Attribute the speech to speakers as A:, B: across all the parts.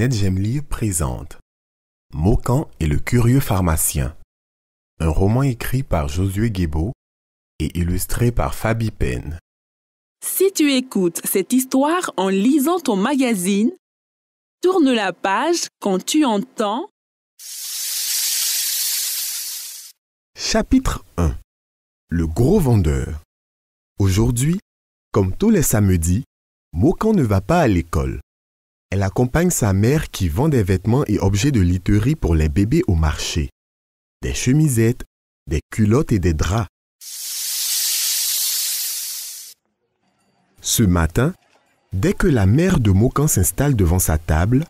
A: Annette présente mokan et le curieux pharmacien. Un roman écrit par Josué Guébault et illustré par Fabi Pen
B: Si tu écoutes cette histoire en lisant ton magazine, tourne la page quand tu entends.
A: Chapitre 1 Le gros vendeur. Aujourd'hui, comme tous les samedis, Mokan ne va pas à l'école. Elle accompagne sa mère qui vend des vêtements et objets de literie pour les bébés au marché. Des chemisettes, des culottes et des draps. Ce matin, dès que la mère de Mokan s'installe devant sa table,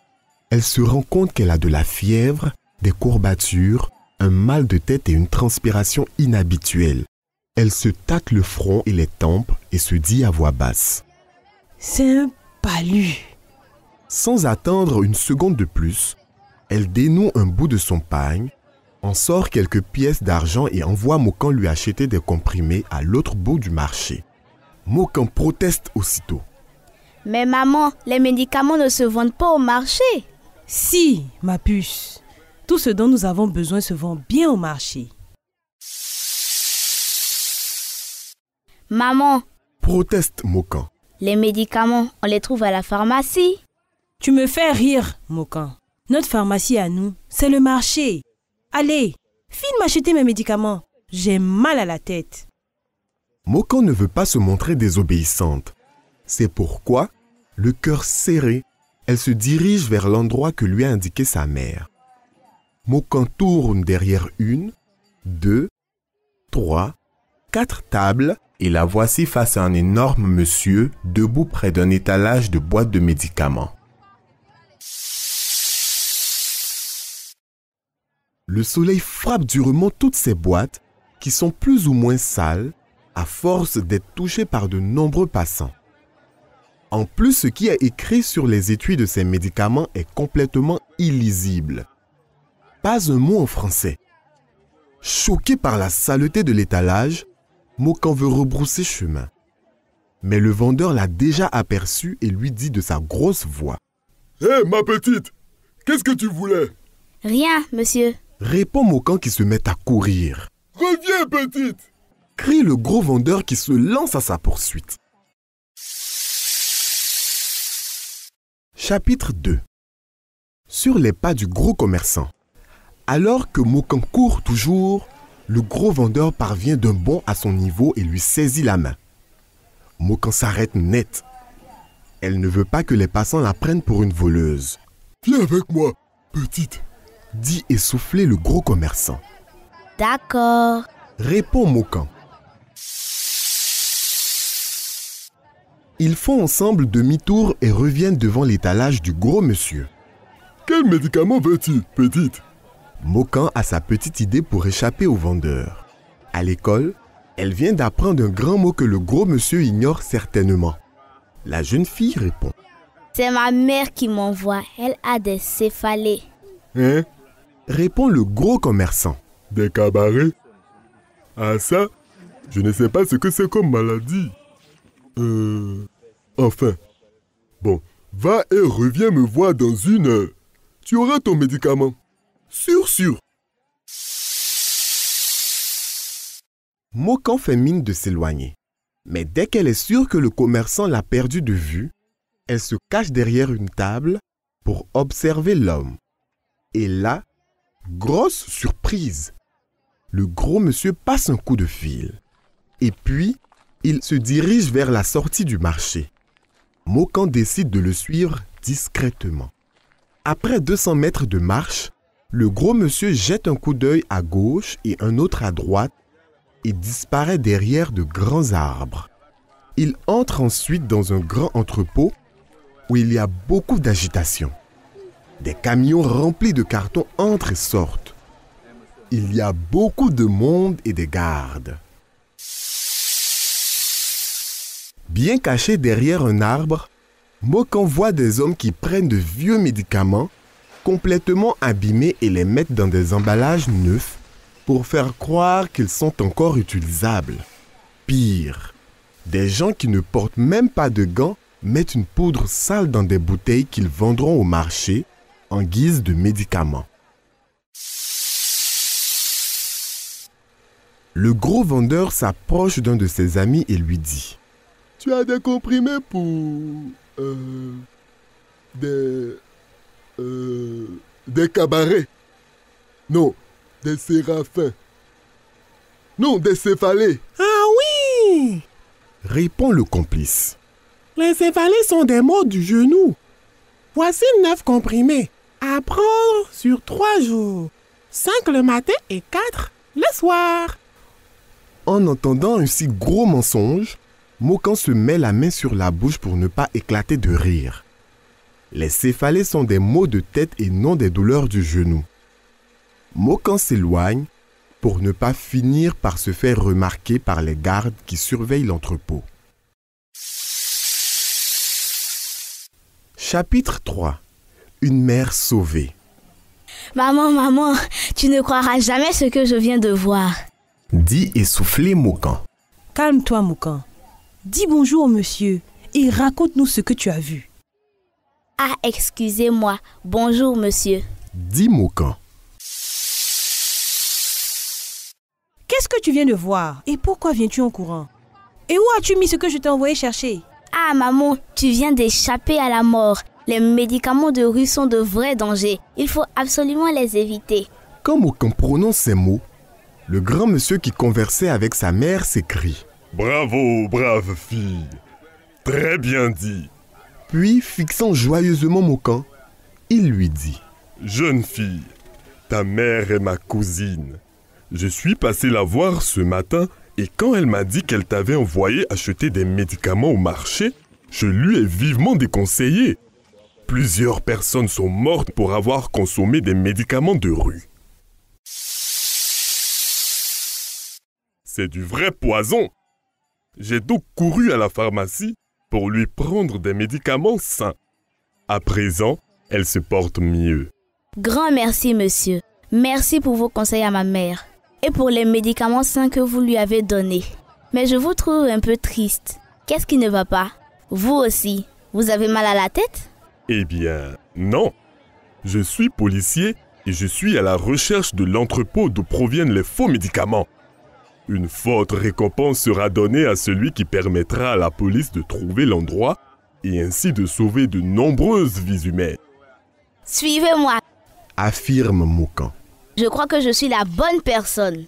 A: elle se rend compte qu'elle a de la fièvre, des courbatures, un mal de tête et une transpiration inhabituelle. Elle se tâte le front et les tempes et se dit à voix basse. C'est un palu. Sans attendre une seconde de plus, elle dénoue un bout de son pagne, en sort quelques pièces d'argent et envoie Mokan lui acheter des comprimés à l'autre bout du marché. Mokan proteste aussitôt.
B: Mais maman, les médicaments ne se vendent pas au marché. Si, ma puce, tout ce dont nous avons
A: besoin se vend bien au marché. Maman, proteste Mokan.
B: Les médicaments, on les trouve à la pharmacie. Tu me fais rire, Mokan. Notre pharmacie à nous, c'est le marché. Allez, file m'acheter mes médicaments. J'ai mal à la tête.
A: Mokan ne veut pas se montrer désobéissante. C'est pourquoi, le cœur serré, elle se dirige vers l'endroit que lui a indiqué sa mère. Mokan tourne derrière une, deux, trois, quatre tables et la voici face à un énorme monsieur debout près d'un étalage de boîtes de médicaments. le soleil frappe durement toutes ces boîtes qui sont plus ou moins sales à force d'être touchées par de nombreux passants. En plus, ce qui est écrit sur les étuis de ces médicaments est complètement illisible. Pas un mot en français. Choqué par la saleté de l'étalage, Mokan veut rebrousser chemin. Mais le vendeur l'a déjà aperçu et lui dit de sa grosse voix. Hé, ma petite, qu'est-ce que tu voulais
B: Rien, monsieur
A: répond Mokan qui se met à courir.
C: Reviens, petite
A: crie le gros vendeur qui se lance à sa poursuite. Chapitre 2 Sur les pas du gros commerçant. Alors que Mokan court toujours, le gros vendeur parvient d'un bond à son niveau et lui saisit la main. Mokan s'arrête net. Elle ne veut pas que les passants la prennent pour une voleuse. Viens avec moi, petite dit essoufflé le gros commerçant.
B: D'accord,
A: répond Mokan. Ils font ensemble demi-tour et reviennent devant l'étalage du gros monsieur. Quel médicament veux-tu, petite Mokan a sa petite idée pour échapper au vendeur. À l'école, elle vient d'apprendre un grand mot que le gros monsieur ignore certainement. La jeune fille répond.
B: C'est ma mère qui m'envoie. Elle a des céphalées.
A: Hein répond le gros
C: commerçant. Des cabarets Ah ça Je ne sais pas ce que c'est comme maladie. Euh... Enfin. Bon, va et reviens me voir dans une heure. Tu auras ton médicament. Sûr, sûr.
A: Mokan fait mine de s'éloigner. Mais dès qu'elle est sûre que le commerçant l'a perdu de vue, elle se cache derrière une table pour observer l'homme. Et là, Grosse surprise. Le gros monsieur passe un coup de fil. Et puis, il se dirige vers la sortie du marché. Mokan décide de le suivre discrètement. Après 200 mètres de marche, le gros monsieur jette un coup d'œil à gauche et un autre à droite et disparaît derrière de grands arbres. Il entre ensuite dans un grand entrepôt où il y a beaucoup d'agitation. Des camions remplis de cartons entrent et sortent. Il y a beaucoup de monde et des gardes. Bien cachés derrière un arbre, Mokan voit des hommes qui prennent de vieux médicaments complètement abîmés et les mettent dans des emballages neufs pour faire croire qu'ils sont encore utilisables. Pire, des gens qui ne portent même pas de gants mettent une poudre sale dans des bouteilles qu'ils vendront au marché en guise de médicament. Le gros vendeur s'approche d'un de ses amis et lui dit
C: Tu as des comprimés pour. Euh, des. Euh, des cabarets. Non, des séraphins. Non, des céphalées. Ah oui
A: répond le complice. Les céphalées sont des maux du genou. Voici neuf comprimés. Apprendre sur trois jours, cinq le matin et quatre le soir. En entendant un si gros mensonge, Mokan se met la main sur la bouche pour ne pas éclater de rire. Les céphalées sont des maux de tête et non des douleurs du genou. Mokan s'éloigne pour ne pas finir par se faire remarquer par les gardes qui surveillent l'entrepôt. Chapitre 3 une mère sauvée.
B: Maman, maman, tu ne croiras jamais ce que je viens de voir.
A: Dit essoufflé Moukan.
B: Calme-toi Moukan. Dis bonjour monsieur et raconte-nous ce que tu as vu. Ah, excusez-moi. Bonjour monsieur.
A: Dis, Moukan.
B: Qu'est-ce que tu viens de voir et pourquoi viens-tu en courant Et où as-tu mis ce que je t'ai envoyé chercher Ah maman, tu viens d'échapper à la mort les médicaments de rue sont de vrais dangers. Il faut absolument les éviter.
A: Comme Mokan prononce ces mots, le grand monsieur qui conversait avec sa mère s'écrie
C: Bravo, brave fille Très bien dit
A: Puis, fixant
C: joyeusement Mokan, il lui dit Jeune fille, ta mère est ma cousine. Je suis passé la voir ce matin et quand elle m'a dit qu'elle t'avait envoyé acheter des médicaments au marché, je lui ai vivement déconseillé Plusieurs personnes sont mortes pour avoir consommé des médicaments de rue. C'est du vrai poison. J'ai donc couru à la pharmacie pour lui prendre des médicaments sains. À présent, elle se porte mieux.
B: Grand merci, monsieur. Merci pour vos conseils à ma mère et pour les médicaments sains que vous lui avez donnés. Mais je vous trouve un peu triste. Qu'est-ce qui ne va pas Vous aussi, vous avez mal à la tête
C: eh bien, non. Je suis policier et je suis à la recherche de l'entrepôt d'où proviennent les faux médicaments. Une forte récompense sera donnée à celui qui permettra à la police de trouver l'endroit et ainsi de sauver de nombreuses
A: vies humaines.
B: Suivez-moi,
A: affirme Moukan.
B: Je crois que je suis la bonne personne.